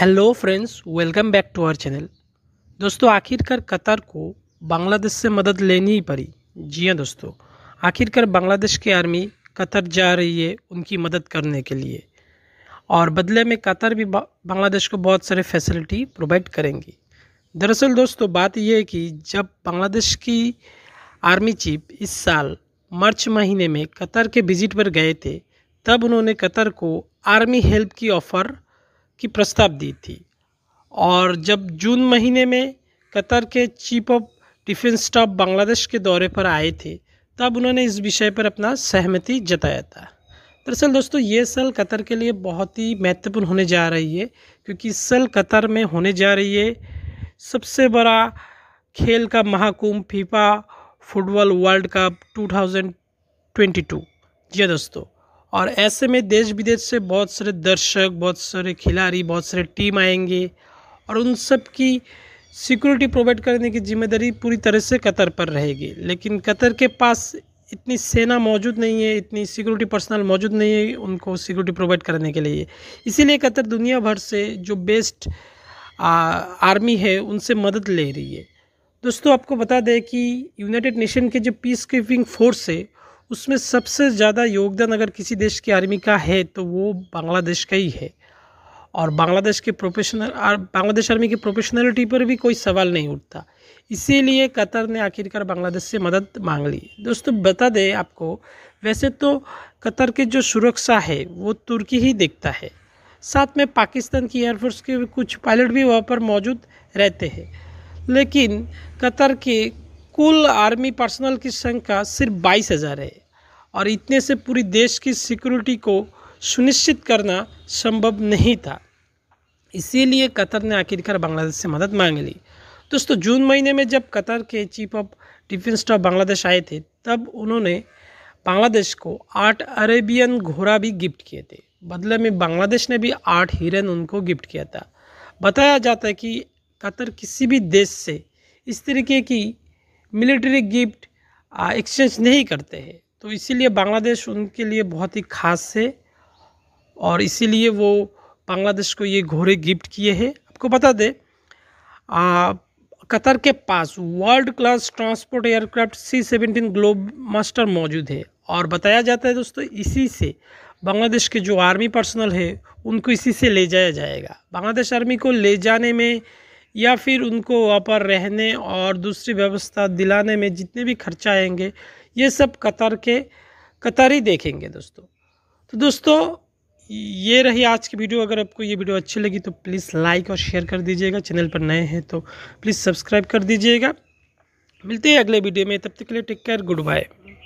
hello friends welcome back to our channel दोस्तों आखिरकार कतार को बांग्लादेश से मदद लेनी ही पड़ी जी हाँ दोस्तों आखिरकार बांग्लादेश की आर्मी कतर जा रही है उनकी मदद करने के लिए और बदले में कतर भी बांग्लादेश को बहुत सारे फैसिलिटी प्रोवाइड करेंगी दरअसल दोस्तों बात यह है कि जब बांग्लादेश की आर्मी चीफ इस साल मार्च महीने में कतर के विजिट पर गए थे तब उन्होंने कतर को आर्मी हेल्प की ऑफ़र की प्रस्ताव दी थी और जब जून महीने में कतर के chief of defence staff Bangladesh के दौरे पर आए थे तब उन्होंने इस विषय पर अपना सहमति जताया था दरअसल दोस्तों ये सल कतर के लिए बहुत ही महत्वपूर्ण होने जा रही है क्योंकि सल कतर में होने जा रही है सबसे बड़ा खेल का महाकुंभ फीफा फुटबॉल वर्ल्ड कप 2022 जी हाँ दोस्तों और ऐसे में देश विदेश से बहुत सारे दर्शक बहुत सारे खिलाड़ी बहुत सारे टीम आएंगे और उन सब की सिक्योरिटी प्रोवाइड करने की जिम्मेदारी पूरी तरह से कतर पर रहेगी लेकिन कतर के पास इतनी सेना मौजूद नहीं है इतनी सिक्योरिटी पर्सनल मौजूद नहीं है उनको सिक्योरिटी प्रोवाइड करने के लिए इसीलिए कतर दुनिया भर से जो बेस्ट आ, आर्मी है उनसे मदद ले रही है दोस्तों आपको बता दें कि यूनाइटेड नेशन के जो पीस कीपिंग फोर्स है उसमें सबसे ज़्यादा योगदान अगर किसी देश की आर्मी का है तो वो बांग्लादेश का ही है और बांग्लादेश के प्रोफेशनल बांग्लादेश आर्मी की प्रोफेशनलिटी पर भी कोई सवाल नहीं उठता इसीलिए कतर ने आखिरकार बांग्लादेश से मदद मांग ली दोस्तों बता दें आपको वैसे तो कतर के जो सुरक्षा है वो तुर्की ही देखता है साथ में पाकिस्तान की एयरफोर्स के कुछ पायलट भी वहाँ पर मौजूद रहते हैं लेकिन कतर के कुल आर्मी पर्सनल की संख्या सिर्फ बाईस हज़ार है और इतने से पूरी देश की सिक्योरिटी को सुनिश्चित करना संभव नहीं था इसीलिए कतर ने आखिरकार बांग्लादेश से मदद मांग ली दोस्तों जून महीने में जब कतर के chief of defence staff Bangladesh आए थे तब उन्होंने बांग्लादेश को आठ अरेबियन घोड़ा भी गिफ्ट किए थे बदले में बांग्लादेश ने भी आठ हिरन उनको गिफ्ट किया था बताया जाता है कि कतर किसी भी देश से इस तरीके की मिलिट्री गिफ्ट एक्सचेंज नहीं करते हैं तो इसीलिए बांग्लादेश उनके लिए बहुत ही ख़ास है और इसीलिए वो बांग्लादेश को ये घोड़े गिफ्ट किए हैं आपको बता दें कतर के पास world class transport aircraft C seventeen Globemaster मौजूद है और बताया जाता है दोस्तों इसी से बांग्लादेश के जो आर्मी पर्सनल है उनको इसी से ले जाया जाएगा बांग्लादेश आर्मी को ले जाने में या फिर उनको वहाँ पर रहने और दूसरी व्यवस्था दिलाने में जितने भी खर्चा आएंगे ये सब कतर के कतर ही देखेंगे दोस्तों तो दोस्तों ये रही आज की वीडियो अगर आपको ये वीडियो अच्छी लगी तो प्लीज़ लाइक और शेयर कर दीजिएगा चैनल पर नए हैं तो प्लीज़ सब्सक्राइब कर दीजिएगा मिलते हैं अगले वीडियो में तब तक के लिए टेक केयर गुड बाय